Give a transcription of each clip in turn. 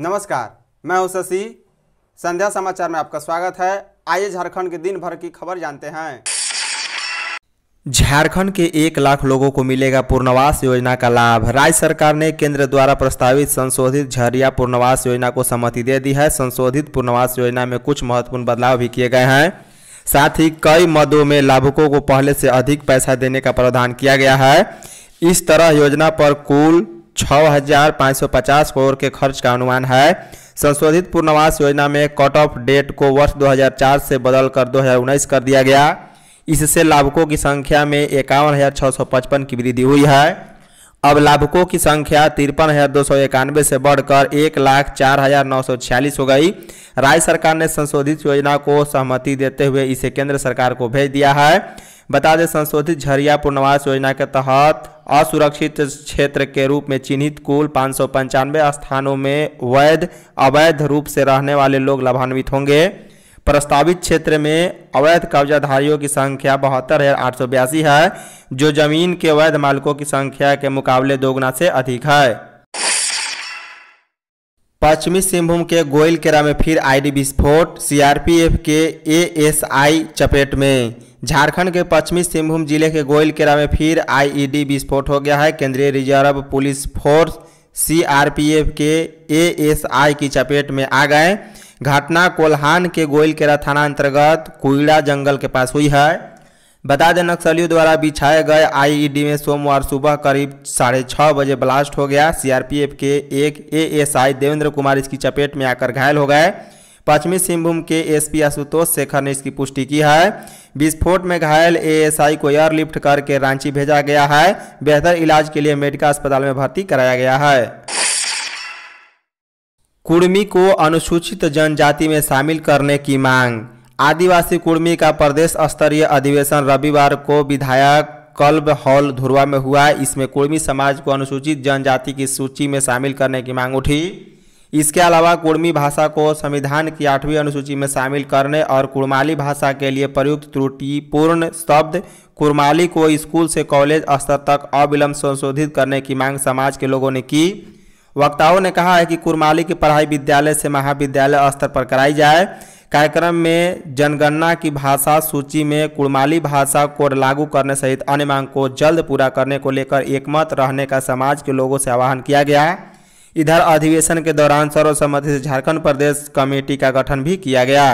नमस्कार मैं हूं शशि संध्या समाचार में आपका स्वागत है आइए झारखंड के दिन भर की खबर जानते हैं झारखंड के एक लाख लोगों को मिलेगा पुनर्वास योजना का लाभ राज्य सरकार ने केंद्र द्वारा प्रस्तावित संशोधित झरिया पुनर्वास योजना को सहमति दे दी है संशोधित पुनर्वास योजना में कुछ महत्वपूर्ण बदलाव भी किए गए हैं साथ ही कई मदों में लाभुकों को पहले से अधिक पैसा देने का प्रावधान किया गया है इस तरह योजना पर कुल 6,550 करोड़ के खर्च का अनुमान है संशोधित पूर्णवास योजना में कट ऑफ डेट को वर्ष 2004 से बदलकर 2019 कर दिया गया इससे लाभुकों की संख्या में इक्यावन की वृद्धि हुई है अब लाभुकों की संख्या तिरपन हजार दो सौ इक्यानवे से बढ़कर एक लाख चार हजार नौ सौ छियालीस हो गई राज्य सरकार ने संशोधित योजना को सहमति देते हुए इसे केंद्र सरकार को भेज दिया है बता दें संशोधित झरिया पुनर्वास योजना के तहत असुरक्षित क्षेत्र के रूप में चिन्हित कुल पाँच स्थानों में वैध अवैध रूप से रहने वाले लोग लाभान्वित होंगे प्रस्तावित क्षेत्र में अवैध कब्जाधारियों की संख्या बहत्तर हज़ार आठ सौ बयासी है जो जमीन के अवैध मालिकों की संख्या के मुकाबले दोगुना से अधिक है पश्चिमी सिंहभूम के गोयलकेरा में फिर आईडी विस्फोट सीआरपीएफ के एएसआई चपेट में झारखंड के पश्चिमी सिंहभूम जिले के गोयलकेरा में फिर आईईडी विस्फोट हो गया है केंद्रीय रिजर्व पुलिस फोर्स सीआरपीएफ के एएसआई की चपेट में आ गए घटना कोल्हान के गोयलकेरा थाना अंतर्गत कुईड़ा जंगल के पास हुई है बता दें नक्सलियों द्वारा बिछाए गए आईईडी में सोमवार सुबह करीब साढ़े छः बजे ब्लास्ट हो गया सीआरपीएफ के एक एएसआई देवेंद्र कुमार इसकी चपेट में आकर घायल हो गए पश्चिमी सिंहभूम के एसपी आशुतोष शेखर ने इसकी पुष्टि की है विस्फोट में घायल एएसआई को एयरलिफ्ट करके रांची भेजा गया है बेहतर इलाज के लिए मेडिकल अस्पताल में भर्ती कराया गया है कुर्मी को अनुसूचित जनजाति में शामिल करने की मांग आदिवासी कुर्मी का प्रदेश स्तरीय अधिवेशन रविवार को विधायक कल्ब हॉल धुरवा में हुआ इसमें कुर्मी समाज को अनुसूचित जनजाति की सूची में शामिल करने की मांग उठी इसके अलावा कुर्मी भाषा को संविधान की आठवीं अनुसूची में शामिल करने और कुर्माली भाषा के लिए प्रयुक्त त्रुटिपूर्ण शब्द कुर्माली को स्कूल से कॉलेज स्तर तक अविलंब संशोधित करने की मांग समाज के लोगों ने की वक्ताओं ने कहा है कि कुरमाली की पढ़ाई विद्यालय से महाविद्यालय स्तर पर कराई जाए कार्यक्रम में जनगणना की भाषा सूची में कुड़माली भाषा को लागू करने सहित अन्य मांग को जल्द पूरा करने को लेकर एकमत रहने का समाज के लोगों से आह्वान किया गया इधर अधिवेशन के दौरान सर्वसम्मति से झारखंड प्रदेश कमेटी का गठन भी किया गया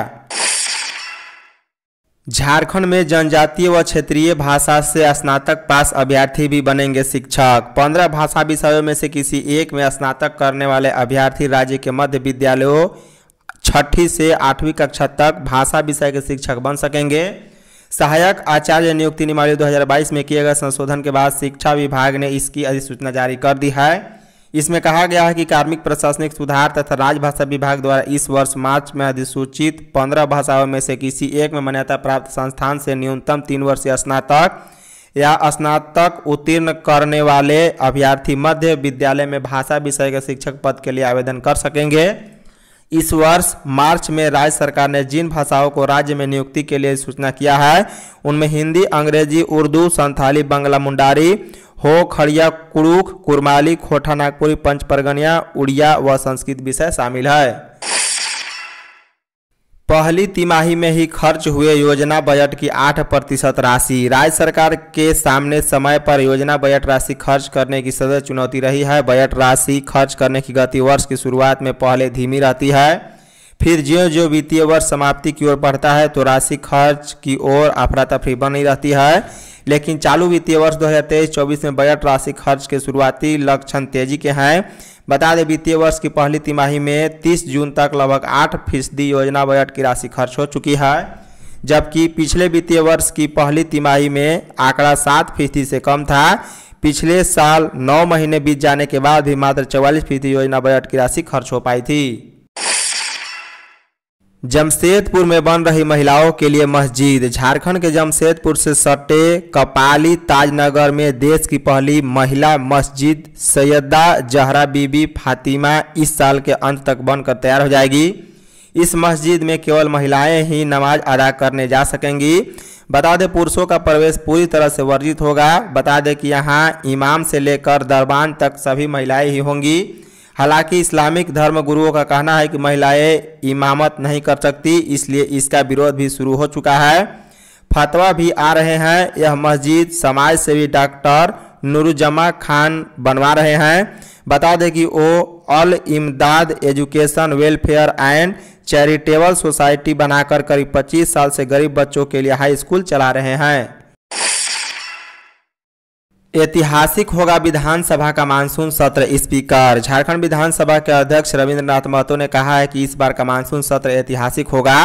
झारखंड में जनजातीय व क्षेत्रीय भाषा से स्नातक पास अभ्यर्थी भी बनेंगे शिक्षक पंद्रह भाषा विषयों में से किसी एक में स्नातक करने वाले अभ्यर्थी राज्य के मध्य विद्यालयों छठी से आठवीं कक्षा तक भाषा विषय के शिक्षक बन सकेंगे सहायक आचार्य नियुक्ति नियमावली 2022 में किए गए संशोधन के बाद शिक्षा विभाग ने इसकी अधिसूचना जारी कर दी है इसमें कहा गया है कि कार्मिक प्रशासनिक सुधार तथा राजभाषा विभाग द्वारा इस वर्ष मार्च में अधिसूचित पंद्रह भाषाओं में से किसी एक में मान्यता प्राप्त संस्थान से न्यूनतम तीन वर्ष स्नातक या स्नातक उत्तीर्ण करने वाले अभ्यर्थी मध्य विद्यालय में भाषा विषय के शिक्षक पद के लिए आवेदन कर सकेंगे इस वर्ष मार्च में राज्य सरकार ने जिन भाषाओं को राज्य में नियुक्ति के लिए सूचना किया है उनमें हिंदी अंग्रेजी उर्दू संथाली बंगला मुंडारी हो खड़िया कुरुख कुरमाली खोठा नागपुरी पंच परगनिया उड़िया व संस्कृत विषय शामिल है पहली तिमाही में ही खर्च हुए योजना बजट की आठ प्रतिशत राशि राज्य सरकार के सामने समय पर योजना बजट राशि खर्च करने की सदैव चुनौती रही है बजट राशि खर्च करने की गति वर्ष की शुरुआत में पहले धीमी रहती है फिर ज्यो ज्यो वित्तीय वर्ष समाप्ति की ओर बढ़ता है तो राशि खर्च की ओर अफरा तफरी बनी रहती है लेकिन चालू वित्तीय वर्ष 2023-24 में बजट राशि खर्च के शुरुआती लक्षण तेजी के हैं बता दें वित्तीय वर्ष की पहली तिमाही में 30 जून तक लगभग आठ फीसदी योजना बजट की राशि खर्च हो चुकी है जबकि पिछले वित्तीय वर्ष की पहली तिमाही में आंकड़ा सात फीसदी से कम था पिछले साल नौ महीने बीत जाने के बाद भी मात्र चौवालीस फीसदी योजना बजट की राशि खर्च हो पाई थी जमशेदपुर में बन रही महिलाओं के लिए मस्जिद झारखंड के जमशेदपुर से सटे कपाली ताजनगर में देश की पहली महिला मस्जिद सैयदा जहरा बीबी फातिमा इस साल के अंत तक बनकर तैयार हो जाएगी इस मस्जिद में केवल महिलाएं ही नमाज अदा करने जा सकेंगी बता दें पुरुषों का प्रवेश पूरी तरह से वर्जित होगा बता दें कि यहाँ इमाम से लेकर दरबान तक सभी महिलाएँ ही होंगी हालांकि इस्लामिक धर्म गुरुओं का कहना है कि महिलाएं इमामत नहीं कर सकती इसलिए इसका विरोध भी शुरू हो चुका है फतवा भी आ रहे हैं यह मस्जिद समाज सेवी डॉक्टर नूरुजमा खान बनवा रहे हैं बता दें कि वो Al Imdad education welfare and charitable society बनाकर करीब 25 साल से गरीब बच्चों के लिए हाई स्कूल चला रहे हैं ऐतिहासिक होगा विधानसभा का मानसून सत्र स्पीकर झारखंड विधानसभा के अध्यक्ष रविंद्रनाथ महतो ने कहा है कि इस बार का मानसून सत्र ऐतिहासिक होगा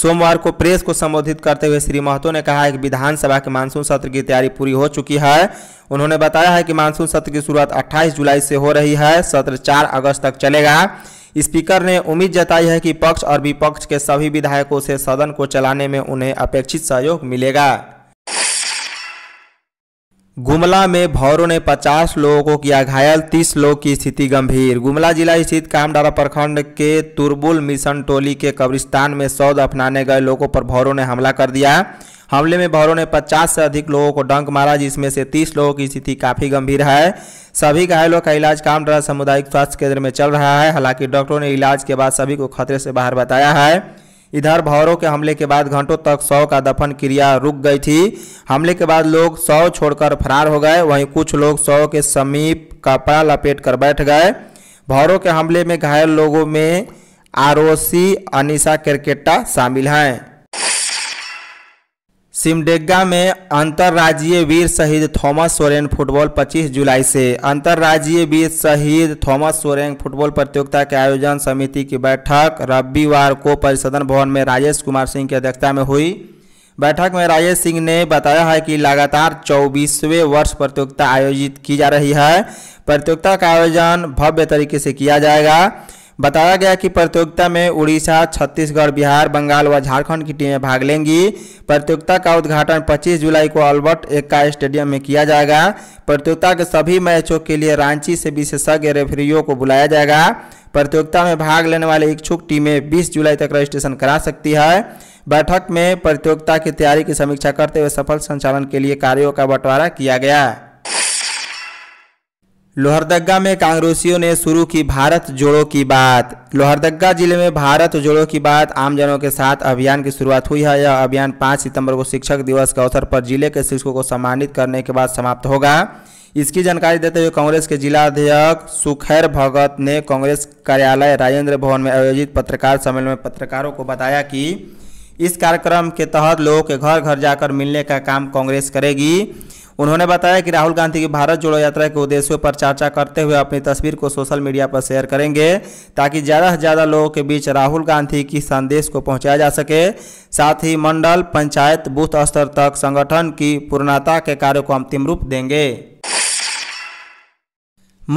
सोमवार को प्रेस को संबोधित करते हुए श्री महतो ने कहा है कि विधानसभा के मानसून सत्र की तैयारी पूरी हो चुकी है उन्होंने बताया है कि मानसून सत्र की शुरुआत 28 जुलाई से हो रही है सत्र 4 अगस्त तक चलेगा स्पीकर ने उम्मीद जताई है कि पक्ष और विपक्ष के सभी विधायकों से सदन को चलाने में उन्हें अपेक्षित सहयोग मिलेगा गुमला में भौरों ने 50 लोगों को किया घायल 30 लोगों की स्थिति गंभीर गुमला जिला स्थित कामडारा प्रखंड के तुरबुल मिशन टोली के कब्रिस्तान में सौद अपनाने गए लोगों पर भौरों ने हमला कर दिया हमले में भौरों ने 50 से अधिक लोगों को डंक मारा जिसमें से 30 लोगों की स्थिति काफ़ी गंभीर है सभी घायलों का इलाज कामडारा सामुदायिक स्वास्थ्य केंद्र में चल रहा है हालांकि डॉक्टरों ने इलाज के बाद सभी को खतरे से बाहर बताया है इधर भौरों के हमले के बाद घंटों तक शव का दफन क्रिया रुक गई थी हमले के बाद लोग शव छोड़कर फरार हो गए वहीं कुछ लोग शव के समीप कपड़ा लपेट कर बैठ गए भौरों के हमले में घायल लोगों में आरओसी अनिशा क्रिकेटा शामिल हैं सिमडेगा में अंतर्राज्यीय वीर शहीद थॉमस सोरेन फुटबॉल 25 जुलाई से अंतर्राज्यीय वीर शहीद थॉमस सोरेन फुटबॉल प्रतियोगिता के आयोजन समिति की बैठक रविवार को परिसदन भवन में राजेश कुमार सिंह की अध्यक्षता में हुई बैठक में राजेश सिंह ने बताया है कि लगातार चौबीसवें वर्ष प्रतियोगिता आयोजित की जा रही है प्रतियोगिता का आयोजन भव्य तरीके से किया जाएगा बताया गया कि प्रतियोगिता में उड़ीसा छत्तीसगढ़ बिहार बंगाल व झारखंड की टीमें भाग लेंगी प्रतियोगिता का उद्घाटन 25 जुलाई को अल्बर्ट एक्का स्टेडियम में किया जाएगा प्रतियोगिता के सभी मैचों के लिए रांची से विशेषज्ञ रेफरियों को बुलाया जाएगा प्रतियोगिता में भाग लेने वाले इच्छुक टीमें बीस जुलाई तक रजिस्ट्रेशन करा सकती है बैठक में प्रतियोगिता की तैयारी की समीक्षा करते हुए सफल संचालन के लिए कार्यों का बंटवारा किया गया लोहरदगा में कांग्रेसियों ने शुरू की भारत जोड़ो की बात लोहरदगा जिले में भारत जोड़ो की बात आमजनों के साथ अभियान की शुरुआत हुई है यह अभियान 5 सितंबर को शिक्षक दिवस के अवसर पर जिले के शिक्षकों को सम्मानित करने के बाद समाप्त होगा इसकी जानकारी देते हुए कांग्रेस के जिला अध्यक्ष सुखैर भगत ने कांग्रेस कार्यालय राजेंद्र भवन में आयोजित पत्रकार सम्मेलन में पत्रकारों को बताया कि इस कार्यक्रम के तहत लोगों के घर घर जाकर मिलने का काम कांग्रेस करेगी उन्होंने बताया कि राहुल गांधी की भारत जोड़ो यात्रा के उद्देश्यों पर चर्चा करते हुए अपनी तस्वीर को सोशल मीडिया पर शेयर करेंगे ताकि ज़्यादा से ज़्यादा लोगों के बीच राहुल गांधी की संदेश को पहुंचाया जा सके साथ ही मंडल पंचायत बूथ स्तर तक संगठन की पूर्णता के कार्यों को अंतिम रूप देंगे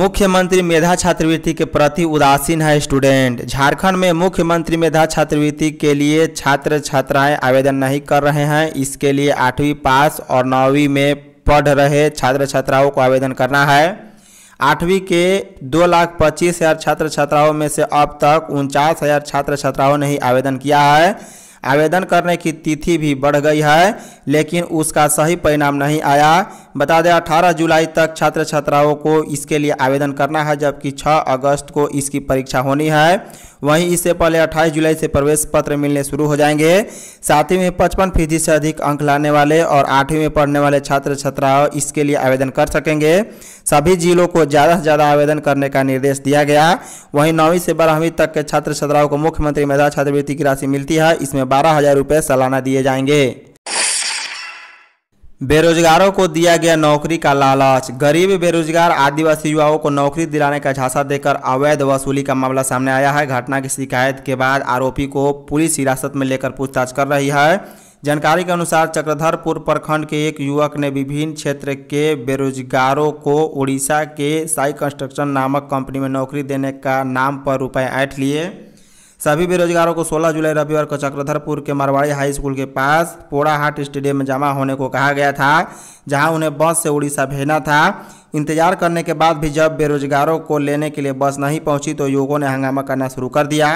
मुख्यमंत्री मेधा छात्रवृत्ति के प्रति उदासीन है स्टूडेंट झारखंड में मुख्यमंत्री मेधा छात्रवृत्ति के लिए छात्र छात्राएं आवेदन नहीं कर रहे हैं इसके लिए आठवीं पास और नौवीं में पढ़ रहे छात्र छात्राओं को आवेदन करना है आठवीं के दो लाख पच्चीस हज़ार छात्र छात्राओं में से अब तक उनचास हज़ार छात्र छात्राओं ने ही आवेदन किया है आवेदन करने की तिथि भी बढ़ गई है लेकिन उसका सही परिणाम नहीं आया बता दें अठारह जुलाई तक छात्र छात्राओं को इसके लिए आवेदन करना है जबकि छः अगस्त को इसकी परीक्षा होनी है वहीं इससे पहले अट्ठाईस जुलाई से प्रवेश पत्र मिलने शुरू हो जाएंगे साथ ही में पचपन फीसदी से अधिक अंक लाने वाले और आठवीं में पढ़ने वाले छात्र छात्राओं इसके लिए आवेदन कर सकेंगे सभी जिलों को ज़्यादा से ज़्यादा आवेदन करने का निर्देश दिया गया वहीं नौवीं से बारहवीं तक के छात्र छात्राओं को मुख्यमंत्री मेधा छात्रवृत्ति की राशि मिलती है इसमें बारह हज़ार रुपये सालाना दिए जाएंगे बेरोजगारों को दिया गया नौकरी का लालच गरीब बेरोजगार आदिवासी युवाओं को नौकरी दिलाने का झांसा देकर अवैध वसूली का मामला सामने आया है घटना की शिकायत के बाद आरोपी को पुलिस हिरासत में लेकर पूछताछ कर रही है जानकारी के अनुसार चक्रधरपुर प्रखंड के एक युवक ने विभिन्न क्षेत्र के बेरोजगारों को उड़ीसा के साई कंस्ट्रक्शन नामक कंपनी में नौकरी देने का नाम पर रुपए ऐठ लिए सभी बेरोजगारों को 16 जुलाई रविवार को चक्रधरपुर के मारवाड़ी हाई स्कूल के पास पोड़ाहाट स्टेडियम में जमा होने को कहा गया था जहां उन्हें बस से उड़ीसा भेजना था इंतजार करने के बाद भी जब बेरोजगारों को लेने के लिए बस नहीं पहुंची तो युवकों ने हंगामा करना शुरू कर दिया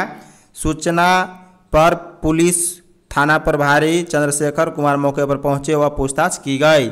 सूचना पर पुलिस थाना प्रभारी चंद्रशेखर कुमार मौके पर पहुंचे व पूछताछ की गई